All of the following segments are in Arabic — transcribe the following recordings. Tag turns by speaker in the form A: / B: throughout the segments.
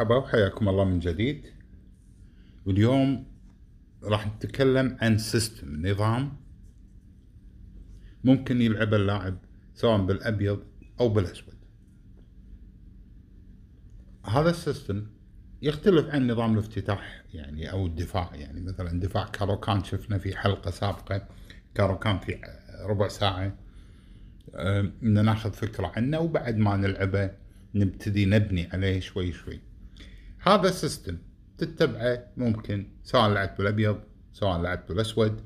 A: مرحبا وحياكم الله من جديد واليوم راح نتكلم عن سيستم نظام ممكن يلعبه اللاعب سواء بالابيض او بالاسود هذا السيستم يختلف عن نظام الافتتاح يعني او الدفاع يعني مثلا دفاع كارو كان شفنا في حلقه سابقه كارو كان في ربع ساعه آه، ان ناخذ فكره عنه وبعد ما نلعبه نبتدي نبني عليه شوي شوي هذا السيستم تتبعه ممكن سواء لعبت بالابيض سواء لعبت بالاسود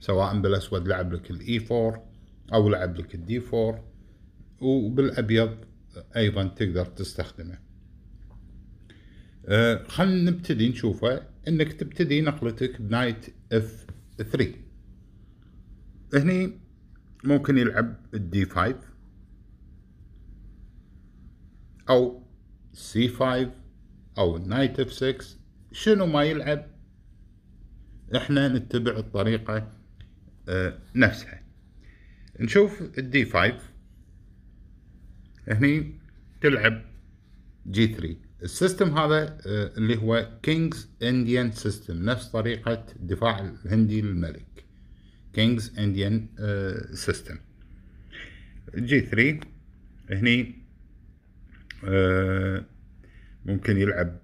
A: سواء بالاسود لعب لك الاي 4 e او لعب لك الدي 4 وبالابيض ايضا تقدر تستخدمه أه خلينا نبتدي نشوفه انك تبتدي نقلتك بنايت اف 3 هني ممكن يلعب الدي 5 او سي 5 او النايت اف 6 شنو ما يلعب احنا نتبع الطريقة آه، نفسها نشوف الدي 5 هني تلعب جي 3 السيستم هذا آه، اللي هو كينجز انديان سيستم نفس طريقة الدفاع الهندي الملك كينجز انديان سيستم جي 3 هني آه، ممكن يلعب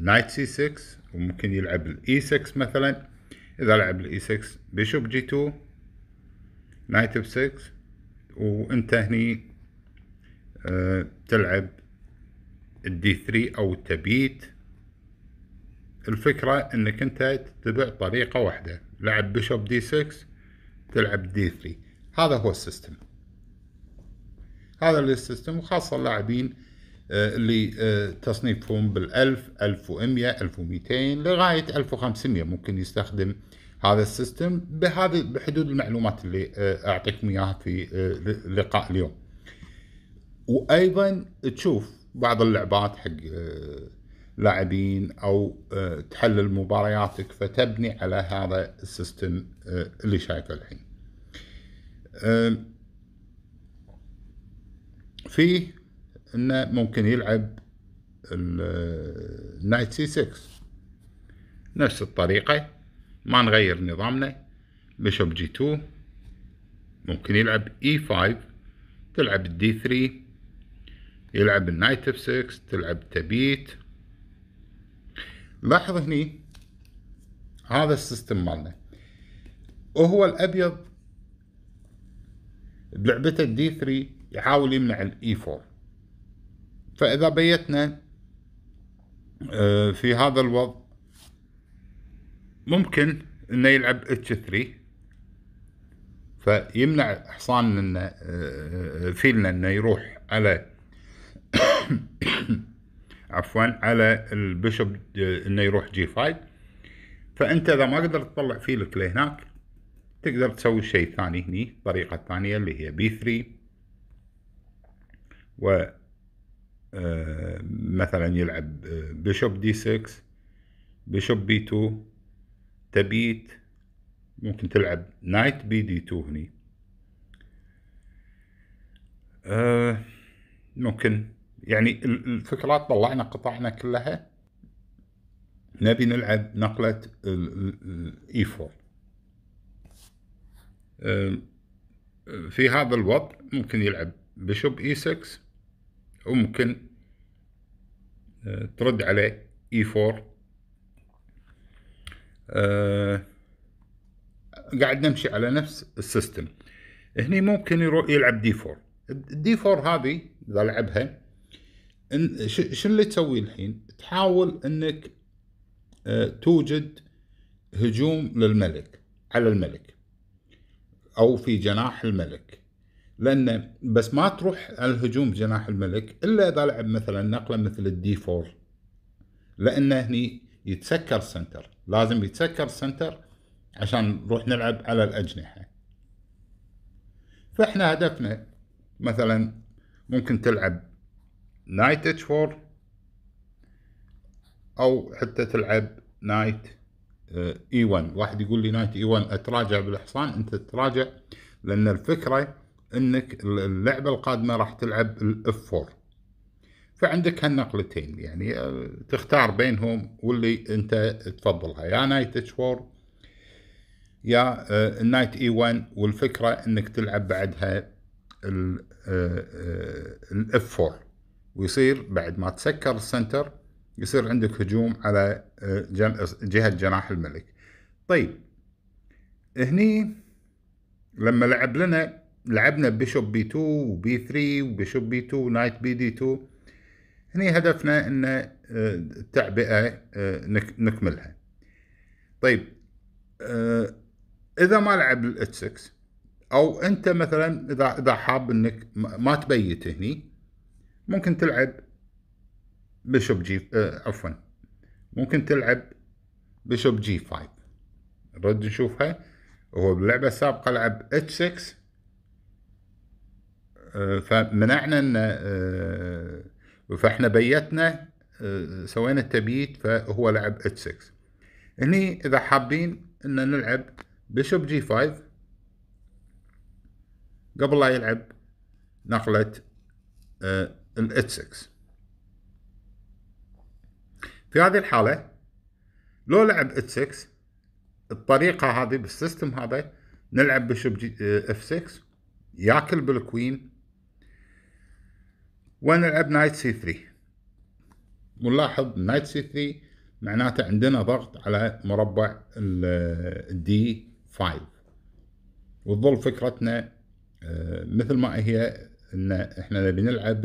A: نايت سي 6 وممكن يلعب الاي 6 e مثلا اذا لعب الاي 6 بيشوب جي 2 نايت اف 6 وانت هني آه، تلعب الدي 3 او التبيت الفكرة انك انت تتبع طريقة واحدة لعب بيشوب دي 6 تلعب دي 3 هذا هو السيستم هذا السيستم وخاصة اللاعبين آه، لتصنيفهم آه، بالألف ألف ومية ألف ومئتين لغاية ألف وخمسمية ممكن يستخدم هذا السيستم بهذه بحدود المعلومات اللي آه، أعطيكم إياها في لقاء اليوم وأيضا تشوف بعض اللعبات حق لاعبين او تحلل مبارياتك فتبني على هذا السيستم اللي شايفه الحين في انه ممكن يلعب النايت سي 6 نفس الطريقة ما نغير نظامنا بشوب جي 2 ممكن يلعب اي e 5 تلعب الدي 3 يلعب النايت اف 6 تلعب تبيت لاحظ هني هذا السيستم مالنا وهو الابيض بلعبته الدي 3 يحاول يمنع الاي 4 e فإذا بيتنا آه، في هذا الوضع ممكن انه يلعب اتش 3 فيمنع حصاننا انه آه، آه، فيلنا انه يروح على عفوا على البشب انه يروح جي 5 فانت اذا ما قدرت تطلع فيلك لهناك تقدر تسوي شيء ثاني هني الطريقه الثانيه اللي هي بي 3 و آه، مثلا يلعب آه، بيشوب دي 6 بيشوب بي 2 تبيت ممكن تلعب نايت بي دي 2 هني آه، ممكن يعني الفكرات طلعنا قطعنا كلها نبي نلعب نقلة الاي 4 e في هذا الوضع ممكن يلعب بشوب اي e 6 وممكن آه، ترد عليه اي e 4 أه قاعد نمشي على نفس السيستم هني ممكن يروح يلعب دي 4 الدي 4 هذه اذا لعبها شو اللي تسوي الحين تحاول انك أه توجد هجوم للملك على الملك او في جناح الملك لأن بس ما تروح على الهجوم بجناح الملك إلا إذا لعب مثلا نقلة مثل الدي فور لأنه هني يتسكر سنتر لازم يتسكر سنتر عشان نروح نلعب على الأجنحة فإحنا هدفنا مثلا ممكن تلعب نايت اتش فور أو حتى تلعب نايت اي 1 واحد يقول لي نايت اي 1 اتراجع بالحصان انت تراجع لان الفكره انك اللعبه القادمه راح تلعب الاف 4 فعندك هالنقلتين يعني آه، تختار بينهم واللي انت تفضلها يا نايت اتش 4 يا النايت اي 1 والفكره انك تلعب بعدها آه، آه، الاف 4 ويصير بعد ما تسكر السنتر يصير عندك هجوم على جهه جناح الملك طيب هني لما لعب لنا لعبنا بيشوب بي 2 وبي 3 وبيشوب بي 2 ونايت بي دي 2 هني هدفنا ان آه، التعبئه آه، نكملها طيب آه، اذا ما لعب الاتش 6 او انت مثلا اذا اذا حاب انك ما تبيت هني ممكن تلعب بشوب جي عفوا ممكن تلعب بشوب جي 5 رد نشوفها هو باللعبه السابقه لعب اتش 6 فمنعنا ان آه، فاحنا بيتنا آه، سوينا التبييت فهو لعب اتش 6 هني اذا حابين ان نلعب بشوب جي 5 قبل لا يلعب نقلة آه، الاتش 6 في هذه الحالة لو لعب اتش 6 الطريقة هذه بالسيستم هذا نلعب بشوب اف 6 ياكل بالكوين ونلعب نايت سي 3 ونلاحظ نايت سي 3 معناته عندنا ضغط على مربع الدي 5 وتظل فكرتنا آه، مثل ما هي ان احنا نبي نلعب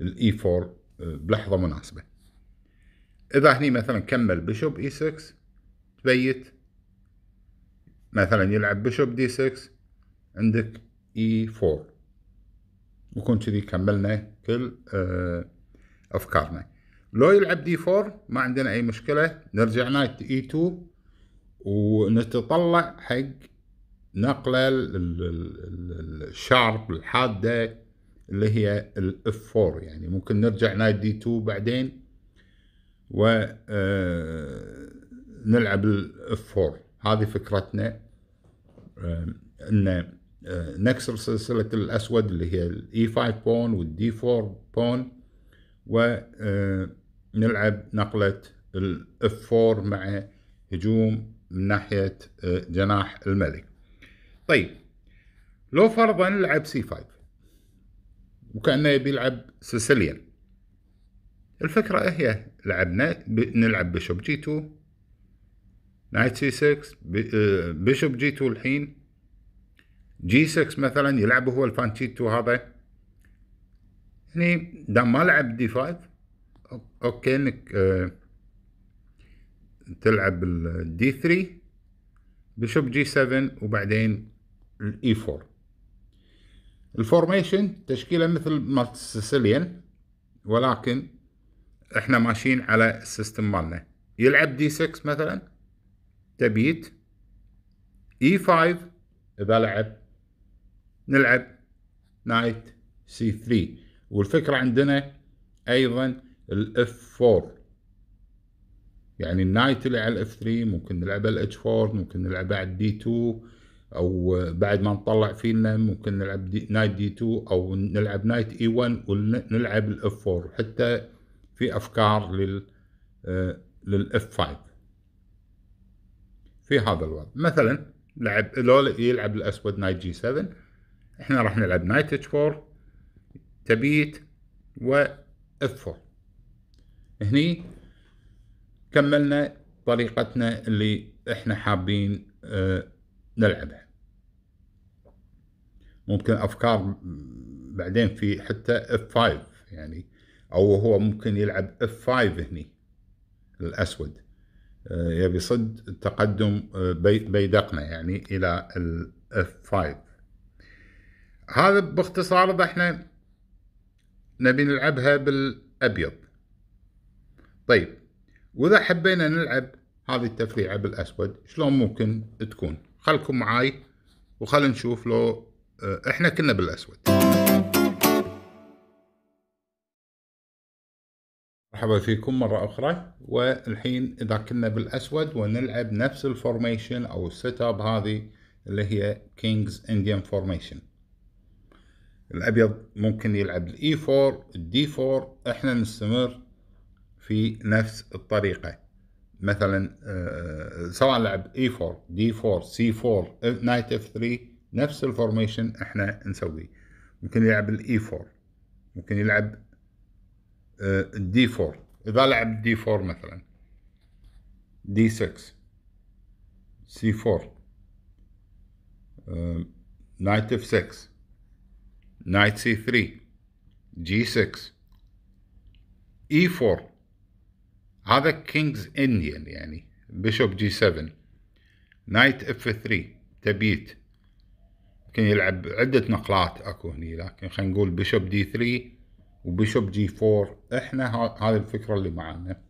A: الاي 4 e آه، بلحظه مناسبه اذا هني مثلا كمل بشوب اي 6 تبيت مثلا يلعب بشوب دي 6 عندك اي e 4 ونكون كذي كملنا كل آه، افكارنا لو يلعب دي 4 ما عندنا اي مشكله نرجع نايت اي 2 e ونتطلع حق نقله الشارب الحاده اللي هي الاف 4 يعني ممكن نرجع نايت دي 2 بعدين و آه، نلعب الاف 4 هذه فكرتنا آه، ان نكسر آه، سلسلة الأسود اللي هي الإي 5 بون والدي 4 بون ونلعب نقلة الإف 4 مع هجوم من ناحية آه، جناح الملك طيب لو فرضا لعب سي 5 وكأنه يبي يلعب سيسيليان الفكرة هي لعبنا نلعب بشوب جي 2 نايت سي 6 بشوب جي 2 الحين جي 6 مثلا يلعب هو الفانشيتو هذا يعني دام ما لعب دي 5 اوكي انك آه، تلعب الدي 3 بشوب جي 7 وبعدين الاي 4 الفورميشن تشكيله مثل مالت السيسيليان ولكن احنا ماشيين على السيستم مالنا يلعب دي 6 مثلا تبيت اي e 5 اذا لعب نلعب نايت سي 3 والفكرة عندنا أيضا الاف 4 يعني النايت اللي على الاف 3 ممكن نلعبه الاتش 4 ممكن نلعبها على الدي 2 او بعد ما نطلع فيلنا ممكن نلعب دي نايت دي 2 او نلعب نايت اي 1 ونلعب الاف 4 حتى في افكار لل آه، للاف 5 في هذا الوضع مثلا لعب لو يلعب الاسود نايت جي 7 احنا راح نلعب نايت اتش 4 تبيت و اف 4 هني كملنا طريقتنا اللي احنا حابين اه نلعبها ممكن افكار بعدين في حتى اف 5 يعني او هو ممكن يلعب اف 5 هني الاسود آه، يبي صد التقدم آه، بيدقنا يعني الى الاف 5 هذا باختصار اذا احنا نبي نلعبها بالابيض طيب واذا حبينا نلعب هذه التفريعه بالاسود شلون ممكن تكون خلكم معاي وخلنا نشوف لو آه، احنا كنا بالاسود مرحبا فيكم مرة أخرى والحين إذا كنا بالأسود ونلعب نفس الفورميشن أو السيت أب هذه اللي هي كينجز إنديان فورميشن الابيض ممكن يلعب الاي 4 الدي 4 احنا نستمر في نفس الطريقة مثلا آه، سواء لعب اي 4 دي 4 سي 4 نايت اف 3 نفس الفورميشن احنا نسويه ممكن يلعب الاي 4 e ممكن يلعب آه، الدي 4 اذا لعب دي 4 مثلا دي 6 سي 4 نايت اف 6 نايت c3 g6 e4 هذا كينجز انديان يعني بيشوب جي 7 نايت اف 3 تبيت يمكن يلعب عدة نقلات اكو هني لكن خلينا نقول بيشوب دي 3 وبيشوب جي 4 احنا هذه الفكرة اللي معانا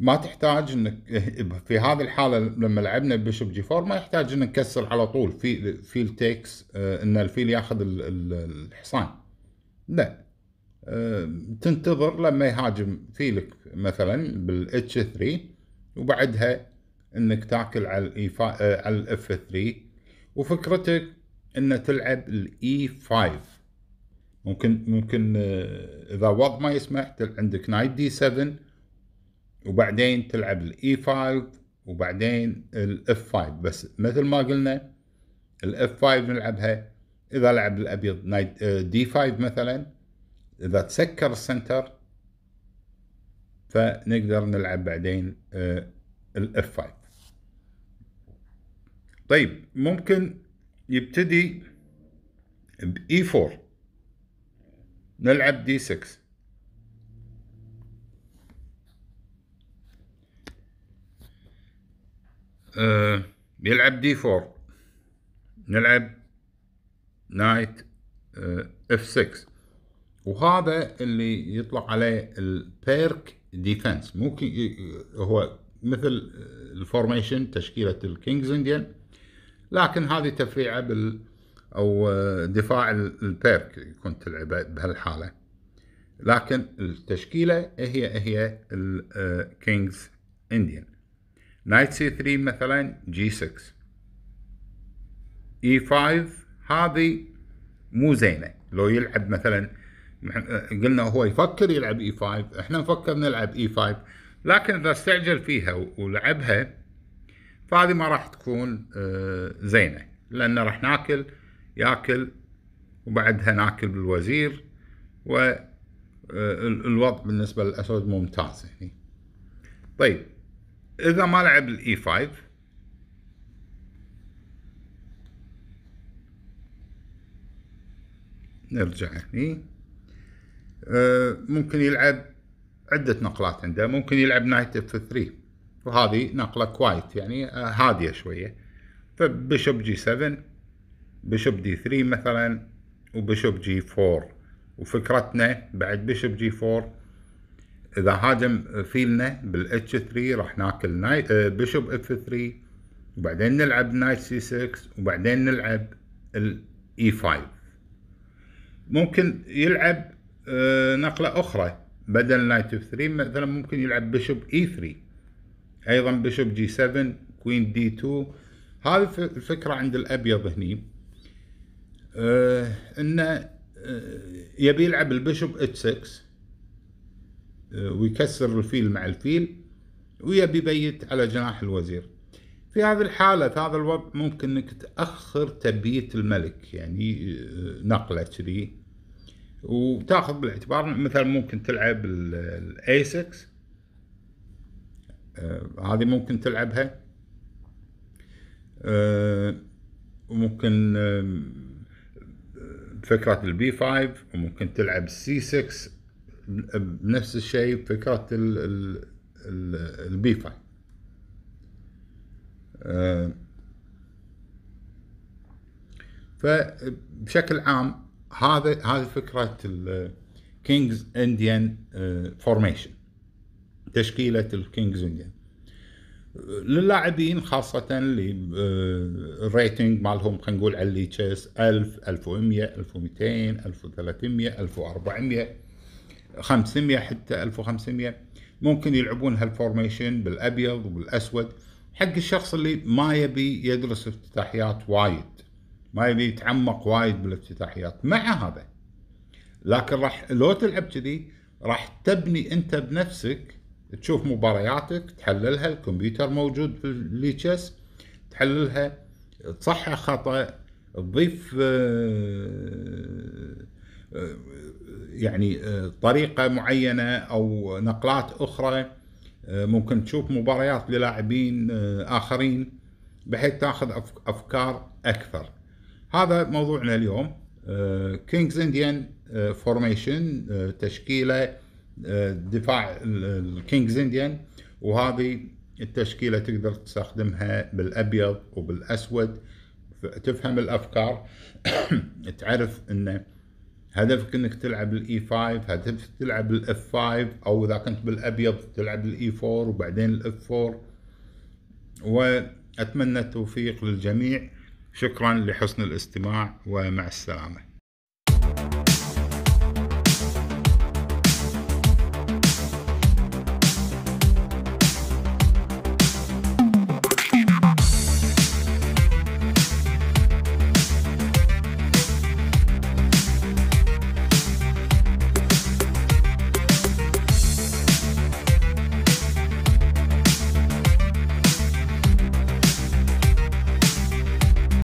A: ما تحتاج انك في هذه الحاله لما لعبنا بيشوب جي 4 ما يحتاج انك تكسر على طول في فيل تيكس آه، ان الفيل ياخذ الحصان لا آه، تنتظر لما يهاجم فيلك مثلا بالاتش 3 وبعدها انك تاكل على الاي e آه، على الاف 3 وفكرتك ان تلعب الاي 5 e ممكن ممكن اذا وضع ما يسمح عندك نايت دي 7 وبعدين تلعب الاي 5 e وبعدين الاف 5 بس مثل ما قلنا الاف 5 نلعبها اذا لعب الابيض نايت دي 5 مثلا اذا تسكر السنتر فنقدر نلعب بعدين آه، الاف 5 طيب ممكن يبتدي باي 4 e نلعب دي 6 بيلعب دي 4 نلعب نايت اف آه، 6 وهذا اللي يطلع عليه البيرك ديفنس مو هو مثل الفورميشن تشكيله الكينجز انديان لكن هذه تفريعه بال او آه، دفاع البيرك يكون تلعبه بهالحاله لكن التشكيله هي هي الكينجز آه، انديان نايت سي 3 مثلا جي 6 اي 5 هذه مو زينه لو يلعب مثلا قلنا هو يفكر يلعب اي e 5 احنا نفكر نلعب اي e 5 لكن اذا استعجل فيها ولعبها فهذه ما راح تكون آه، زينه لان راح ناكل ياكل وبعدها ناكل بالوزير والوضع آه، بالنسبه للاسود ممتاز يعني طيب اذا ما لعب الاي 5 e نرجع هني آه، ممكن يلعب عدة نقلات عنده ممكن يلعب نايت اف 3 وهذه نقلة كوايت يعني آه، هادية شوية فبشوب جي 7 بشوب دي 3 مثلا وبشوب جي 4 وفكرتنا بعد بشوب جي 4 اذا هاجم فيلنا بالاتش 3 راح ناكل نايت آه، بيشوب اف 3 وبعدين نلعب نايت سي 6 وبعدين نلعب الاي 5 e ممكن يلعب آه، نقله اخرى بدل نايت اف 3 مثلا ممكن يلعب بيشوب اي e 3 ايضا بيشوب جي 7 كوين دي 2 هذه الفكره عند الابيض هني آه، انه يبي يلعب البيشوب اتش 6 آه، ويكسر الفيل مع الفيل ويبي يبيت على جناح الوزير في هذه الحالة في هذا الوضع ممكن انك تأخر تبيت الملك يعني آه، نقلة كذي وتاخذ بالاعتبار مثلا ممكن تلعب الاي 6 آه، هذه ممكن تلعبها وممكن فكرة البي 5 وممكن تلعب السي 6 بنفس الشيء فكرة فكات البيفا آه، فبشكل عام هذا هذه فكره الكينجز انديان فورميشن تشكيله الكينجز انديان للاعبين خاصة اللي الريتنج آه، مالهم خلينا نقول على اللي تشيس 1000 1100 1200 1300 1400 500 حتى 1500 ممكن يلعبون هالفورميشن بالابيض وبالاسود حق الشخص اللي ما يبي يدرس افتتاحيات وايد ما يبي يتعمق وايد بالافتتاحيات مع هذا لكن راح لو تلعب كذي راح تبني انت بنفسك تشوف مبارياتك تحللها الكمبيوتر موجود في الليتشس تحللها تصحح خطا تضيف آه، آه، يعني آه، طريقه معينه او نقلات اخرى آه، ممكن تشوف مباريات للاعبين اخرين بحيث تاخذ افكار اكثر هذا موضوعنا اليوم كينجز انديان فورميشن تشكيله دفاع الكينجز انديان وهذه التشكيله تقدر تستخدمها بالابيض وبالاسود تفهم الافكار تعرف انه هدفك انك تلعب الاي 5 هدفك تلعب الاف 5 او اذا كنت بالابيض تلعب الاي 4 وبعدين الاف 4 واتمنى التوفيق للجميع شكرا لحسن الاستماع ومع السلامه